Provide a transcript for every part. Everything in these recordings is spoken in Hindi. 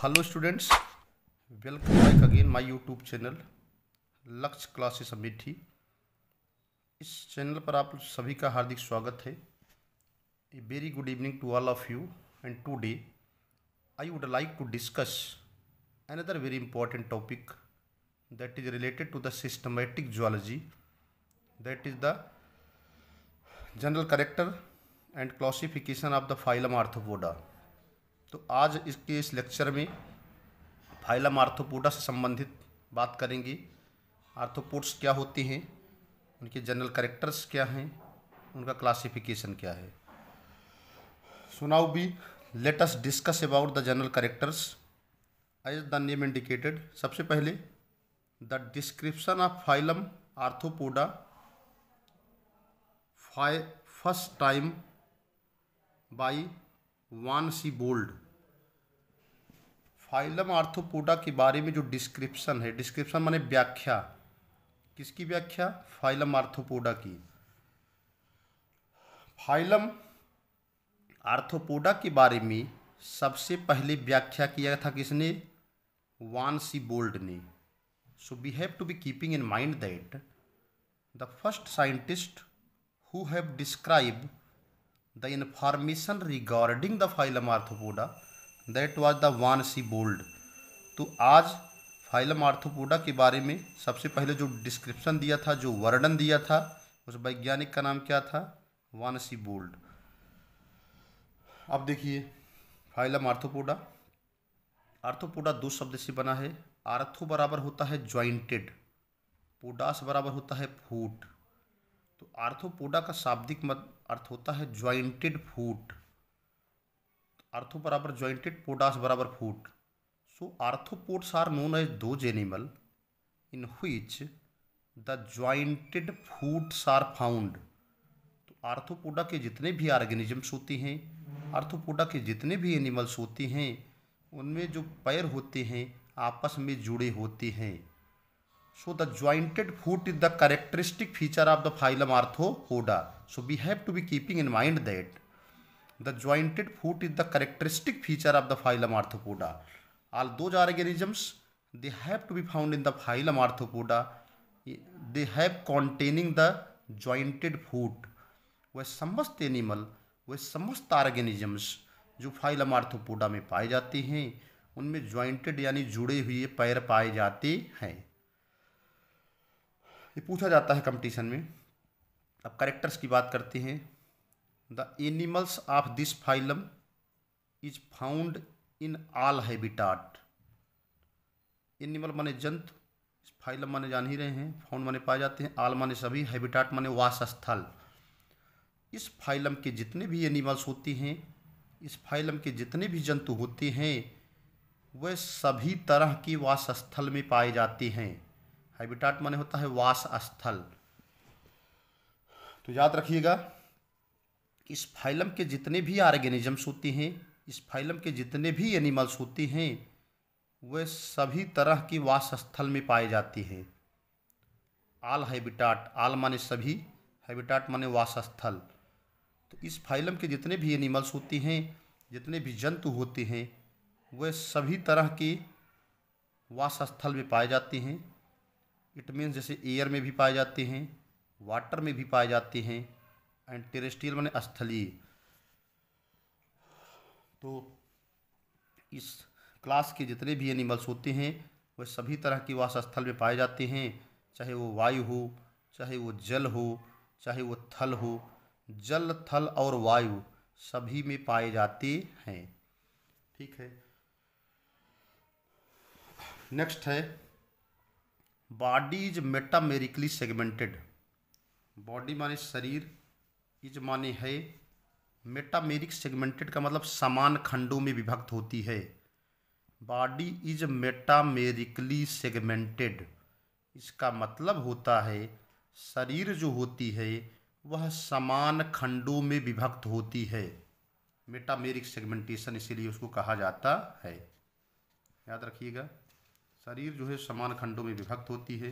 Hello students welcome back again my YouTube channel Lakshya Classes Amethi इस चैनल पर आप सभी का हार्दिक स्वागत है a very good evening to all of you and today I would like to discuss another very important topic that is related to the systematic zoology that is the general character and classification of the phylum Arthropoda तो आज इसके इस लेक्चर में फाइलम आर्थोपोडा से संबंधित बात करेंगे आर्थोपोड्स क्या होती हैं उनके जनरल करेक्टर्स क्या हैं उनका क्लासिफिकेशन क्या है सुनाओ भी let's discuss about the general characters as the name indicated सबसे पहले the description of phylum Arthropoda phy first time by von Siebold phylum Arthropoda के बारे में जो डिस्क्रिप्शन है डिस्क्रिप्शन माने व्याख्या किसकी व्याख्या फाइलम आर्थोपोडा की फाइलम आर्थोपोडा के बारे में सबसे पहले व्याख्या किया था किसने वान सी बोल्ड ने so we have to be keeping in mind that the first scientist who have describe the information regarding the phylum Arthropoda that was the von Siebold तो आज फाइलम आर्थोपोडा के बारे में सबसे पहले जो डिस्क्रिप्शन दिया था जो वर्णन दिया था उस वैज्ञानिक का नाम क्या था सी बोल्ड अब देखिए फाइलम आर्थोपोडा आर्थोपोडा दो शब्द से बना है आर्थो बराबर होता है ज्वाइंटेड पोडास बराबर होता है फूट तो आर्थोपोडा का शाब्दिक मत अर्थ होता है ज्वाइंटेड फूट आर्थो बराबर ज्वाइंटेड पोडास बराबर foot so arthropods are known as those animal in which the jointed foots are found तो आर्थोपोडा के जितने भी ऑर्गेनिजम्स होते हैं आर्थोपोडा के जितने भी एनिमल्स होते हैं उनमें जो पैर होते हैं आपस में जुड़े होते हैं So the jointed foot is the characteristic feature of the phylum Arthopoda. So we have to be keeping in mind that the jointed foot is the characteristic feature of the phylum Arthopoda. All those organisms they have to be found in the phylum Arthopoda. They have containing the jointed foot. वह समस्त एनिमल वह समस्त ऑर्गेनिजम्स जो फाइलम आर्थोपोडा में पाए जाते हैं उनमें ज्वाइंटेड यानी जुड़े हुए पैर पाए जाते हैं ये पूछा जाता है कंपटीशन में अब करेक्टर्स की बात करते हैं the animals of this phylum is found in all habitat animal माने जंतु फाइलम माने जान ही रहे हैं फाउंड माने पाए जाते हैं आल माने सभी हैबिटाट माने वासस्थल इस फाइलम के जितने भी एनिमल्स होते हैं इस फाइलम के जितने भी जंतु होते हैं वह सभी तरह के वासस्थल में पाए जाते हैं हैबिटाट माने होता है वास स्थल तो याद रखिएगा इस फाइलम के जितने भी ऑर्गेनिजम्स होते हैं इस फाइलम के जितने भी एनिमल्स होते हैं वे सभी तरह की वास स्थल में पाए जाती हैं आल हैबिटाट आल माने सभी हैबिटाट माने वास स्थल तो इस फाइलम के जितने भी एनिमल्स होते हैं जितने भी जंतु होते हैं वे सभी तरह के वास स्थल में पाए जाते हैं इट मीन्स जैसे एयर में भी पाए जाते हैं वाटर में भी पाए जाते हैं एंड टेरेस्ट्रियल मैंने स्थलीय तो इस क्लास के जितने भी एनिमल्स होते हैं वह सभी तरह के वासस्थल में पाए जाते हैं चाहे वो वायु हो चाहे वो जल हो चाहे वो थल हो जल थल और वायु सभी में पाए जाते हैं ठीक है नेक्स्ट है body is metamerically segmented body माने शरीर इज माने है मेटामेरिक सेगमेंटेड का मतलब समान खंडों में विभक्त होती है बॉडी इज मेटामेरिकली सेगमेंटेड इसका मतलब होता है शरीर जो होती है वह समान खंडों में विभक्त होती है मेटामेरिक सेगमेंटेशन इसीलिए उसको कहा जाता है याद रखिएगा शरीर जो है समान खंडों में विभक्त होती है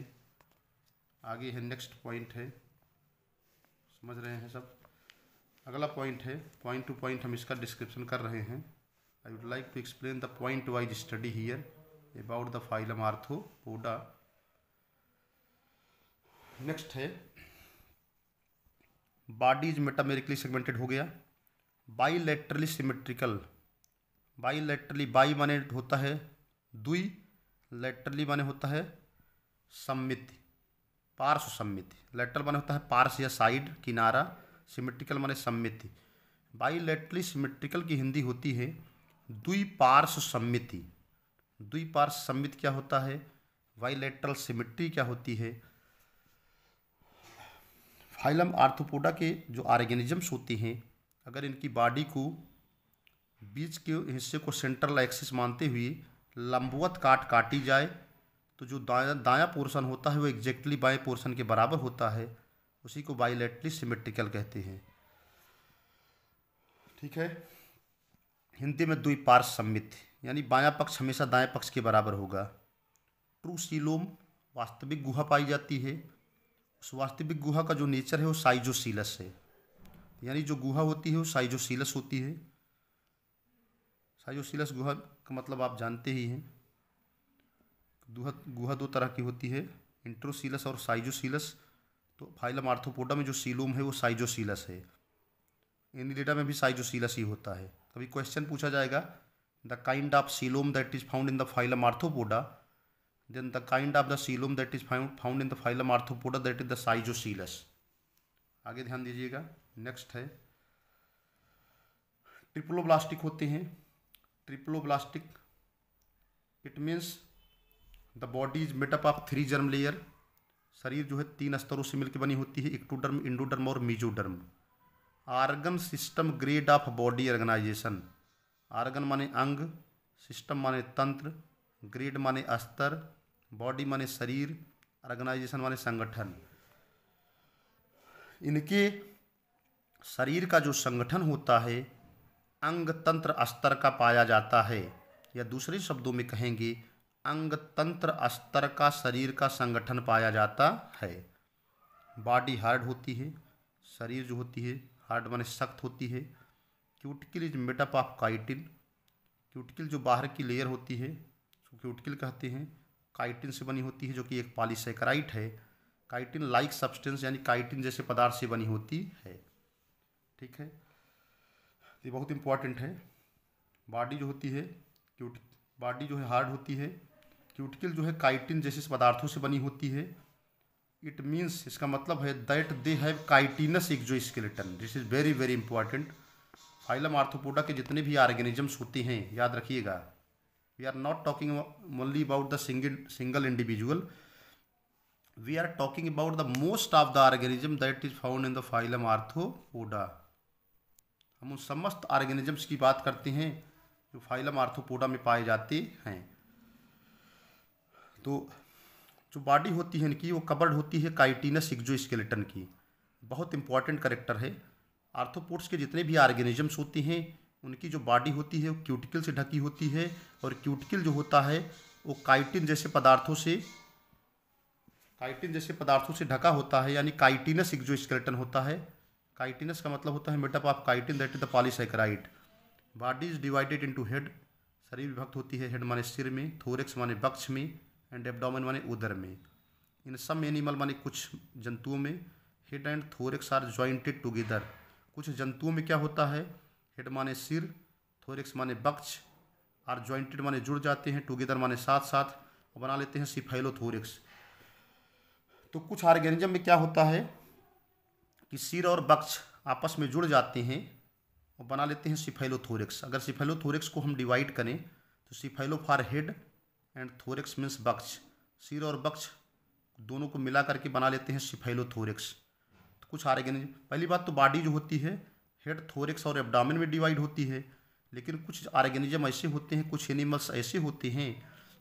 आगे है नेक्स्ट पॉइंट है समझ रहे हैं सब अगला पॉइंट है पॉइंट टू पॉइंट हम इसका डिस्क्रिप्शन कर रहे हैं I would like to explain the point wise study here about the phylum poda next है बॉडीज मेटामेरिकली सेगमेंटेड हो गया बाईलेटरली सिमेट्रिकल बाईलेटरली बाई माने होता है दुई लेटरली माने होता है सम्मिति पार्श्व सम्मिति लेटरल माने होता है पार्श या साइड किनारा सिमेट्रिकल माने सम्मिति बाईलेटरली सिमेट्रिकल की हिंदी होती है द्विपार्श्व सम्मिति द्विपार्श्व सम्मित क्या होता है लेटरल सिमेट्री क्या होती है फाइलम आर्थोपोडा के जो ऑर्गेनिजम्स होती हैं अगर इनकी बॉडी को बीच के हिस्से को सेंट्रल एक्सिस मानते हुए लंबवत काट काटी जाए तो जो दाया दाया पोर्शन होता है वो एग्जैक्टली बाएँ पोर्शन के बराबर होता है उसी को बाइलेटली सिमेट्रिकल कहते हैं ठीक है हिंदी में द्विपार्श सम्मित यानी बाया पक्ष हमेशा दाएं पक्ष के बराबर होगा ट्रू सीलोम वास्तविक गुहा पाई जाती है उस वास्तविक गुहा का जो नेचर है वो साइजोसीलस है यानी जो गुहा होती है वो साइजोसीलस होती है साइजोसीलस गुहा का मतलब आप जानते ही हैं गुहा गुहा दो तरह की होती है इंट्रोसीलस और साइजोसीलस तो फाइलम आर्थोपोडा में जो सीलोम है वो साइजोसीलस है एनिलेटा में भी साइजोसीलस ही होता है कभी क्वेश्चन पूछा जाएगा the kind of coelom that is found in the phylum Arthropoda then the kind of the coelom that is found in the phylum Arthropoda that is the schizocoelous आगे ध्यान दीजिएगा नेक्स्ट है ट्रिप्लोब्लास्टिक होते हैं triploblastic it means the body is made of three germ layer शरीर जो है तीन स्तरों से मिलकर बनी होती है इक्टोडर्म इंडोडर्म और mesoderm organ system grade of body organisation organ माने अंग सिस्टम माने तंत्र ग्रेड माने स्तर बॉडी माने शरीर ऑर्गेनाइजेशन माने संगठन इनके शरीर का जो संगठन होता है अंग तंत्र स्तर का पाया जाता है या दूसरे शब्दों में कहेंगे अंग तंत्र स्तर का शरीर का संगठन पाया जाता है बॉडी हार्ड होती है शरीर जो होती है हार्ड माने सख्त होती है cuticle is made up of chitin cuticle जो बाहर की लेयर होती है उसको क्यूटिकल कहते हैं काइटिन से बनी होती है जो कि एक पॉलीसेक्राइट है काइटिन लाइक सब्सटेंस यानी काइटिन जैसे पदार्थ से बनी होती है ठीक है ये बहुत इम्पॉर्टेंट है बॉडी जो होती है क्यूट बॉडी जो है हार्ड होती है क्यूटिकल जो है काइटिन जैसे पदार्थों से बनी होती है इट मीन्स इसका मतलब है that they have chitinous exoskeleton this is very very important phylum Arthropoda के जितने भी ऑर्गेनिजम्स होते हैं याद रखिएगा we are not talking only about the single single individual we are talking about the most of the organism that is found in the phylum Arthropoda हम उन समस्त ऑर्गेनिजम्स की बात करते हैं जो फाइलम आर्थोपोडा में पाए जाते हैं तो जो बॉडी होती है इनकी वो कवर्ड होती है काइटिनस एक्जो स्केलेटन की बहुत इंपॉर्टेंट करेक्टर है आर्थोपोड्स के जितने भी ऑर्गेनिजम्स होते हैं उनकी जो बॉडी होती है वो क्यूटिकल से ढकी होती है और क्यूटिकल जो होता है वो काइटिन जैसे पदार्थों से काइटिन जैसे पदार्थों से ढका होता है यानी काइटिनस एक्जो स्केलेटन होता है काइटिनस का मतलब होता है made up of chitin that is the polysaccharide body is divided into head शरीर विभक्त होती है हेड माने सिर में थोरेक्स माने बक्ष में एंड एब्डोमेन माने उदर में इन सब एनिमल माने कुछ जंतुओं में head and thorax are jointed together कुछ जंतुओं में क्या होता है हेड माने सिर थोरेक्स माने बक्ष आर ज्वाइंटेड माने जुड़ जाते हैं टुगेदर माने साथ साथ बना लेते हैं सिफाइलोथोरिक्स तो कुछ ऑर्गेनिज्म में क्या होता है कि सिर और बक्ष आपस में जुड़ जाते हैं और बना लेते हैं सिफेलोथोरिक्स अगर सिफेलोथोरिक्स को हम डिवाइड करें तो cephalo for head and thorax means बक्ष सिर और बक्ष दोनों को मिला करके बना लेते हैं सिफेलोथोरिक्स तो कुछ ऑर्गेनिज्म पहली बात तो बॉडी जो होती है हेड थोरिक्स और एबडामिन में डिवाइड होती है लेकिन कुछ ऑर्गेनिज्म ऐसे होते हैं कुछ एनिमल्स ऐसे होते हैं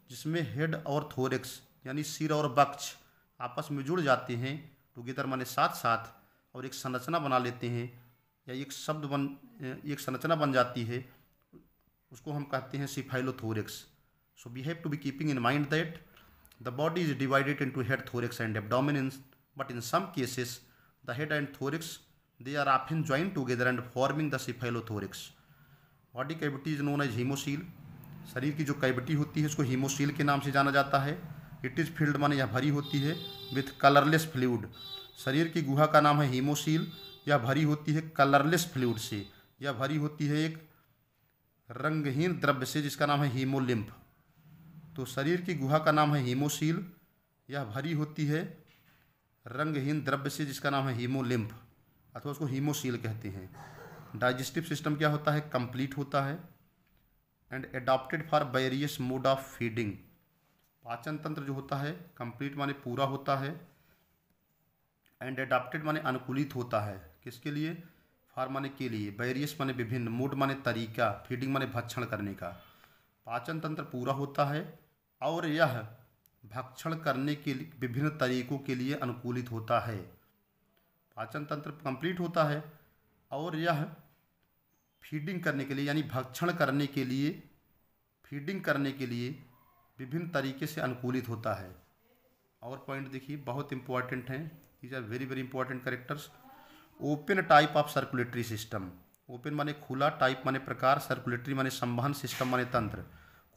जिसमें हेड और थोरिक्स यानी सिर और बक्ष आपस में जुड़ जाते हैं टुगेदर तो माने साथ साथ और एक संरचना बना लेते हैं या एक शब्द बन एक संरचना बन जाती है उसको हम कहते हैं cephalothorax so we have to be keeping in mind that the body is divided to head thorax and abdomen in some cases the head and thorax they are are often join together and forming the cephalothorax body cavity is known as haemocoel शरीर की जो कैविटी होती है उसको हीमोशील के नाम से जाना जाता है इट इज़ फील्ड माने यहाँ भरी होती है विथ कलरलेस फ्लूड शरीर की गुहा का नाम है हीमोसील यह भरी होती है कलरलेस फ्लूड से यह भरी होती है एक रंगहीन द्रव्य से जिसका नाम है हीमोलिम्फ तो शरीर की गुहा का नाम है हीमोसील यह भरी होती है रंगहीन द्रव्य से जिसका नाम है हीमोलिम्फ अथवा उसको हीमोसील कहते हैं डाइजेस्टिव सिस्टम क्या होता है कंप्लीट होता है and adapted for various mode of feeding पाचन तंत्र जो होता है कंप्लीट माने पूरा होता है एंड अडाप्टेड माने अनुकूलित होता है किसके लिए फार माने के लिए बैरियस माने विभिन्न मूड माने तरीका फीडिंग माने भक्षण करने का पाचन तंत्र पूरा होता है और यह भक्षण करने के लिए विभिन्न तरीकों के लिए अनुकूलित होता है पाचन तंत्र कंप्लीट होता है और यह फीडिंग करने के लिए यानी भक्षण करने के लिए फीडिंग करने के लिए विभिन्न तरीके से अनुकूलित होता है और पॉइंट देखिए बहुत इंपॉर्टेंट हैं these are very very important characters open type of circulatory system open माने खुला टाइप माने प्रकार सर्कुलेटरी माने संवहन सिस्टम माने तंत्र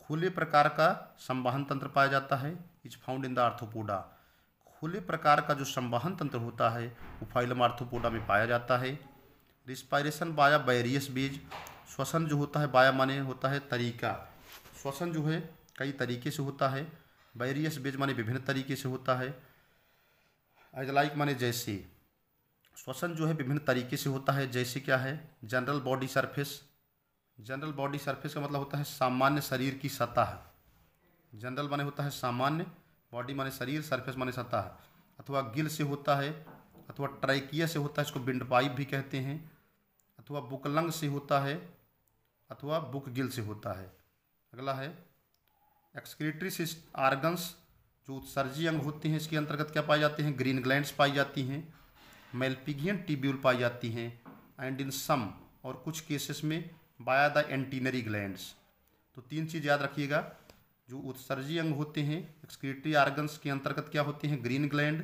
खुले प्रकार का संवहन तंत्र पाया जाता है is found in the arthropoda खुले प्रकार का जो संवहन तंत्र होता है वो फाइलम आर्थोपोडा में पाया जाता है रिस्पायरेशन बाया बैरियस बीज श्वसन जो होता है बाया माने होता है तरीका श्वसन जो है कई तरीके से होता है वेरियस बेज माने विभिन्न तरीके से होता है एज लाइक माने जैसे श्वसन जो है विभिन्न तरीके से होता है जैसे क्या है general body surface general body surface का मतलब होता है सामान्य शरीर की सतह जनरल माने होता है सामान्य बॉडी माने शरीर सरफेस माने सतह अथवा गिल से होता है अथवा ट्रैकिया से होता है इसको बिंड पाइप भी कहते हैं अथवा बुकलंग से होता है अथवा बुक गिल से होता है अगला है एक्सक्रीटरी सिस्ट आर्गन्स जो उत्सर्जी अंग होते हैं इसके अंतर्गत क्या पाए जाते हैं ग्रीन ग्लैंड्स पाई जाती हैं मेलपिगियन टिब्यूल पाई जाती हैं एंड इन सम और कुछ केसेस में बाया द एंटीनरी ग्लैंड तो तीन चीज़ याद रखिएगा जो उत्सर्जी अंग होते हैं एक्सक्रीटरी आर्गन्स के अंतर्गत क्या होते हैं green gland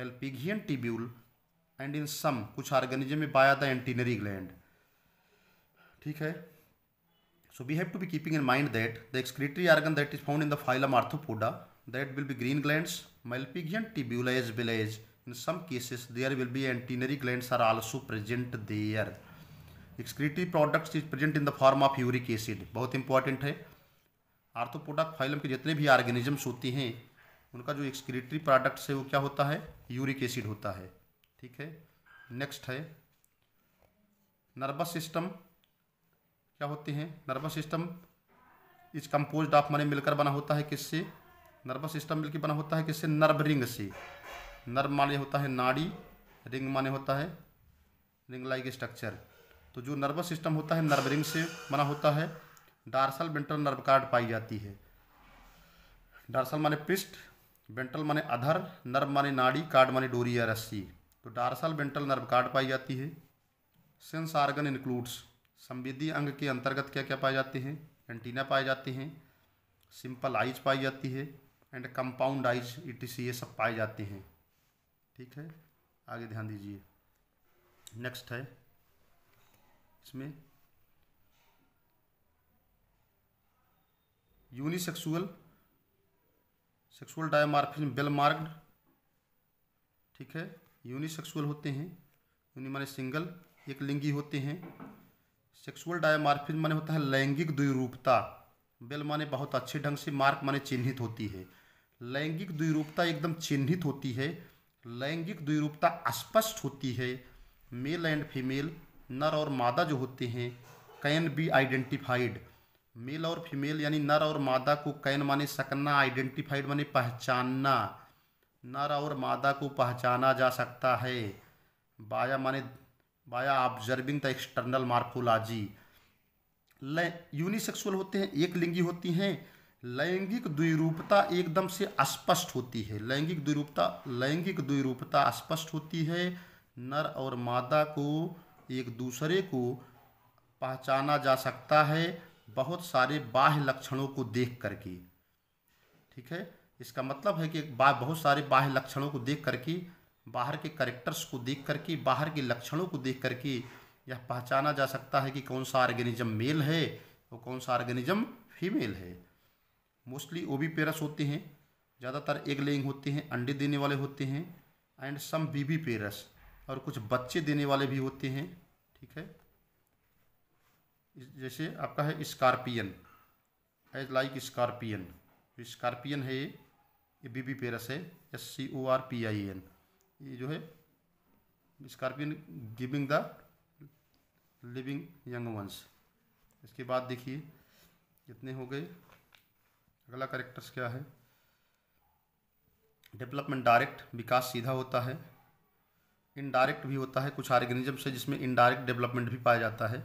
malpighian tubule and in some कुछ ऑर्गेनिज्म में बाया द एंटीनरी ग्लैंड ठीक है So we have to be keeping in mind that the excretory organ that is found in the phylum Arthropoda that will be green glands, malpighian tibula as well as in some cases there will be antennary glands are also present there. Excretory products is present in the form of uric acid बहुत important है Arthropoda phylum के जितने भी organisms होती हैं उनका जो excretory product है वो क्या होता है Uric acid होता है ठीक है Next है Nervous system क्या होते हैं nervous system is compose of many मिलकर बना होता है किससे नर्वस सिस्टम मिलकर बना होता है किससे नर्व रिंग से नर्व माने होता है नाड़ी रिंग माने होता है रिंग लाइक स्ट्रक्चर तो जो नर्वस सिस्टम होता है नर्व रिंग से बना होता है डार्सल बेंटल नर्व कार्ड पाई जाती है डार्सल माने पृष्ठ बेंटल माने अधर नर्व माने नाड़ी कार्ड माने डोरी या रस्सी तो डार्सल बेंटल नर्व कार्ड पाई जाती है सेंस आर्गन इंक्लूड्स संविधि अंग के अंतर्गत क्या क्या पाए जाते हैं एंटीना पाए जाते हैं सिंपल आइज पाई जाती है एंड कंपाउंड आइज ई ये सब पाए जाते हैं ठीक है आगे ध्यान दीजिए नेक्स्ट है इसमें unisexual sexual dimorphism well marked ठीक है यूनिसेक्सुअल होते हैं यूनि माने सिंगल एक लिंगी होते हैं सेक्सुअल डायमार्फिज माने होता है लैंगिक द्विरूपता बेल माने बहुत अच्छे ढंग से मार्क माने चिन्हित होती है लैंगिक द्विरूपता एकदम चिन्हित होती है लैंगिक द्विरूपता स्पष्ट होती है मेल एंड फीमेल नर और मादा जो होते हैं कैन बी आइडेंटिफाइड मेल और फीमेल यानी नर और मादा को कैन माने सकना आइडेंटिफाइड माने पहचानना नर और मादा को पहचाना जा सकता है बाया माने via observing the external morphology unisexual होते हैं एक लिंगी होती हैं लैंगिक द्विरूपता एकदम से स्पष्ट होती है लैंगिक द्विरूपता लैंगिक द्विरूपता स्पष्ट होती है नर और मादा को एक दूसरे को पहचाना जा सकता है बहुत सारे बाह्य लक्षणों को देख करके ठीक है इसका मतलब है कि बहुत सारे बाह्य लक्षणों को देख करके बाहर के करेक्टर्स को देख करके बाहर के लक्षणों को देख करके यह पहचाना जा सकता है कि कौन सा ऑर्गेनिज्म मेल है और कौन सा ऑर्गेनिज्म फीमेल है मोस्टली ओ पेरस होते हैं ज़्यादातर एग लेइंग होते हैं अंडे देने वाले होते हैं एंड सम बीबी पेरस और कुछ बच्चे देने वाले भी होते हैं ठीक है जैसे आपका है scorpion as like scorpion scorpion है ये बीबी पेरस है S C O R P I N ये जो है scorpion giving the living young ones इसके बाद देखिए कितने हो गए अगला करेक्टर्स क्या है डेवलपमेंट डायरेक्ट विकास सीधा होता है इनडायरेक्ट भी होता है कुछ ऑर्गेनिज्म से जिसमें इनडायरेक्ट डेवलपमेंट भी पाया जाता है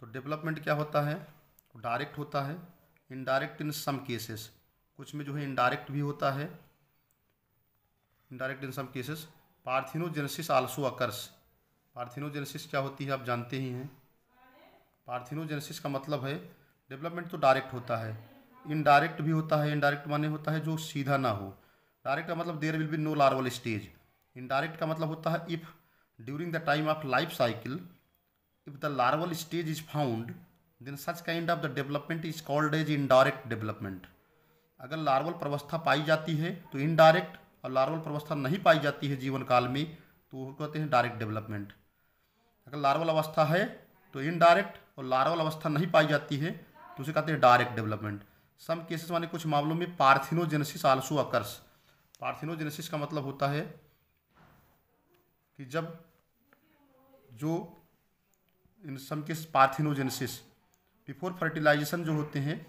तो डेवलपमेंट क्या होता है डायरेक्ट होता है इनडायरेक्ट इन सम केसेस कुछ में जो है इनडायरेक्ट भी होता है indirect in some cases parthenogenesis also occurs parthenogenesis क्या होती है आप जानते ही हैं पार्थिनोजेनेसिस का मतलब है डेवलपमेंट तो डायरेक्ट होता है इनडायरेक्ट भी होता है इनडायरेक्ट माने होता है जो सीधा ना हो डायरेक्ट का मतलब there will be no larval stage indirect का मतलब होता है if during the time of life cycle if the larval stage is found then such kind of the development is called as indirect development अगर लार्वल प्रवस्था पाई जाती है तो इनडायरेक्ट और लार्वल प्रवस्था नहीं पाई जाती है जीवन काल में तो वो कहते हैं डायरेक्ट डेवलपमेंट अगर लार्वल अवस्था है तो इनडायरेक्ट और लार्वल अवस्था नहीं पाई जाती है तो उसे कहते हैं डायरेक्ट डेवलपमेंट सम केसेस माने कुछ मामलों में पार्थिनोजेनेसिस आलसू अकर्स पार्थिनोजेनेसिस का मतलब होता है कि जब जो in some case parthenogenesis before fertilization जो होते हैं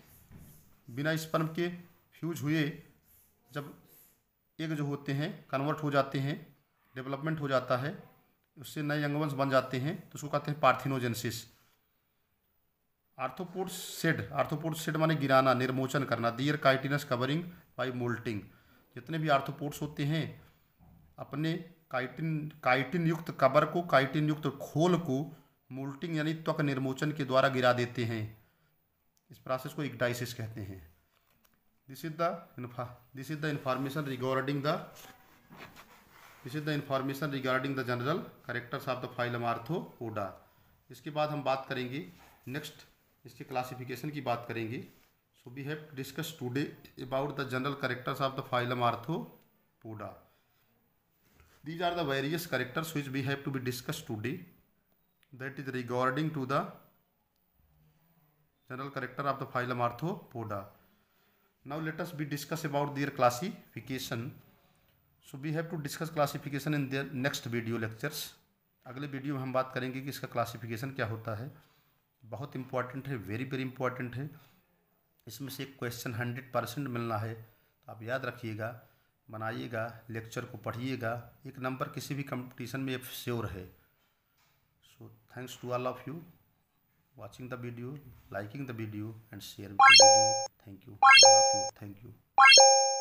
बिना स्पर्म के फ्यूज हुए जब एक जो होते हैं कन्वर्ट हो जाते हैं डेवलपमेंट हो जाता है उससे नए अंगवंश बन जाते हैं तो उसको कहते हैं पार्थिनोजेंसिस आर्थोपोर्ट सेड आर्थोपोर्ट सेड माने गिराना निर्मोचन करना their chitinous covering by molting जितने भी आर्थोपोर्ट्स होते हैं अपने काइटिन काइटिन युक्त कवर को काइटिन युक्त खोल को मोल्टिंग यानी त्वक निर्मोचन के द्वारा गिरा देते हैं इस प्रोसेस को इग्डाइसिस कहते हैं this is this is the the information regarding the this is the information regarding the general characters of the phylum poda इसके बाद हम बात करेंगे नेक्स्ट इसके क्लासिफिकेशन की बात करेंगे so we have discuss today about the general characters of the file phylum poda these are the various characters which we have to be discuss today that is regarding to the general character of the file phylum poda now let us be discuss about their classification so we have to discuss classification in their next video lectures अगले वीडियो में हम बात करेंगे कि इसका क्लासिफिकेशन क्या होता है बहुत इंपॉर्टेंट है वेरी वेरी इंपॉर्टेंट है इसमें से एक क्वेश्चन हंड्रेड परसेंट मिलना है तो आप याद रखिएगा बनाइएगा लेक्चर को पढ़िएगा एक नंबर किसी भी कंपटीशन में श्योर है so thanks to all of you watching the video liking the video and sharing the video thank you thank you